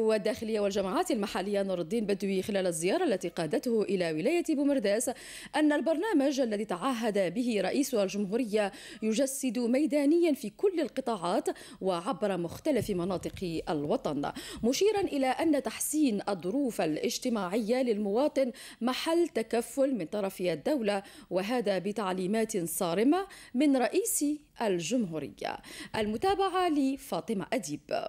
والداخلية والجماعات المحلية نور الدين بدوي خلال الزيارة التي قادته إلى ولاية بومرداس أن البرنامج الذي تعهد به رئيس الجمهورية يجسد ميدانيا في كل القطاعات وعبر مختلف مناطق الوطن مشيرا إلى أن تحسين الظروف الاجتماعية للمواطن محل تكفل من طرف الدولة وهذا بتعليمات صارمة من رئيس الجمهورية المتابعة لفاطمة أديب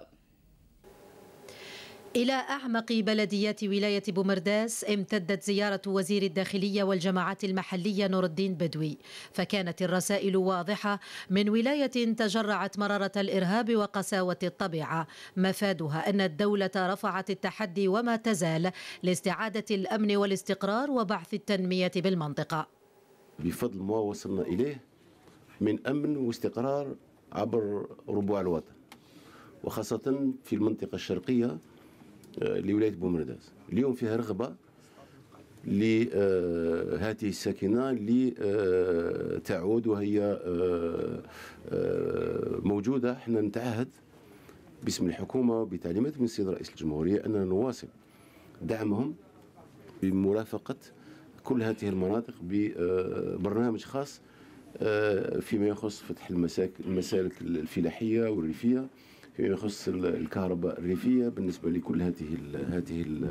إلى أعمق بلديات ولاية بومرداس امتدت زيارة وزير الداخلية والجماعات المحلية نور الدين بدوي فكانت الرسائل واضحة من ولاية تجرعت مرارة الإرهاب وقساوة الطبيعة مفادها أن الدولة رفعت التحدي وما تزال لاستعادة الأمن والاستقرار وبعث التنمية بالمنطقة بفضل ما وصلنا إليه من أمن واستقرار عبر ربوع الوطن وخاصة في المنطقة الشرقية لولايه بومرداس اليوم فيها رغبه لهذه الساكنه لتعود وهي آه، موجوده احنا نتعهد باسم الحكومه بتعليمات من السيد رئيس الجمهوريه اننا نواصل دعمهم بمرافقه كل هذه المناطق ببرنامج خاص آه، فيما يخص فتح المسالك الفلاحيه والريفيه فيما يخص الكهرباء الريفيه بالنسبه لكل هذه الـ هذه الـ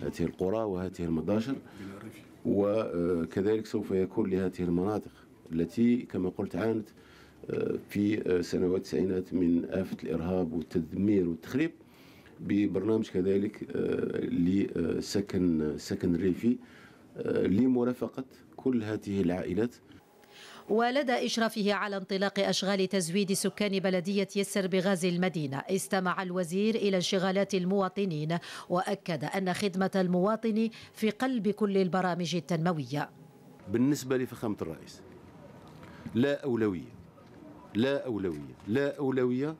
هذه القرى وهذه المداشر وكذلك آه، سوف يكون لهذه المناطق التي كما قلت عانت آه، في آه، سنوات التسعينات من آفة الإرهاب والتدمير والتخريب ببرنامج كذلك لسكن سكن ريفي لمرافقة كل هذه العائلات ولدى إشرافه على انطلاق أشغال تزويد سكان بلدية يسر بغاز المدينة استمع الوزير إلى انشغالات المواطنين وأكد أن خدمة المواطن في قلب كل البرامج التنموية بالنسبة لفخامة الرئيس لا أولوية لا أولوية لا أولوية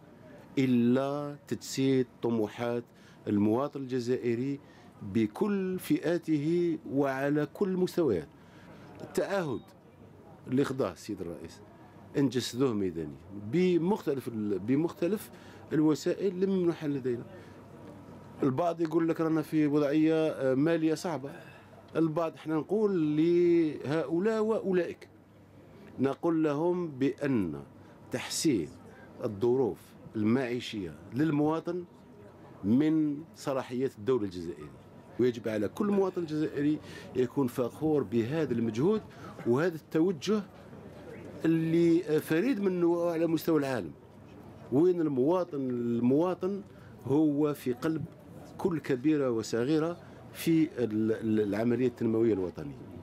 إلا تجسيد طموحات المواطن الجزائري بكل فئاته وعلى كل المستويات التعهد اللي خضاه السيد الرئيس انجسدوه ميدانيا بمختلف بمختلف الوسائل الممنوحه لدينا البعض يقول لك رانا في وضعيه آه، ماليه صعبه البعض احنا نقول لهؤلاء واولئك نقول لهم بان تحسين الظروف المعيشيه للمواطن من صلاحيات الدوله الجزائريه ويجب على كل مواطن جزائري يكون فخور بهذا المجهود وهذا التوجه اللي فريد من نوعه على مستوى العالم وين المواطن المواطن هو في قلب كل كبيره وصغيره في العمليه التنمويه الوطنيه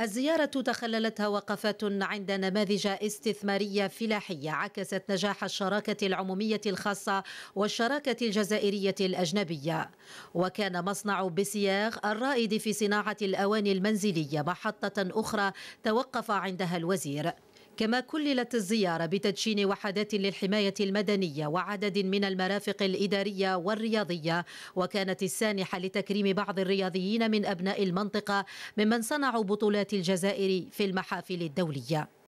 الزيارة تخللتها وقفات عند نماذج استثمارية فلاحية عكست نجاح الشراكة العمومية الخاصة والشراكة الجزائرية الأجنبية وكان مصنع بسياغ الرائد في صناعة الأواني المنزلية محطة أخرى توقف عندها الوزير كما كللت الزيارة بتدشين وحدات للحماية المدنية وعدد من المرافق الإدارية والرياضية وكانت السانحة لتكريم بعض الرياضيين من أبناء المنطقة ممن صنعوا بطولات الجزائر في المحافل الدولية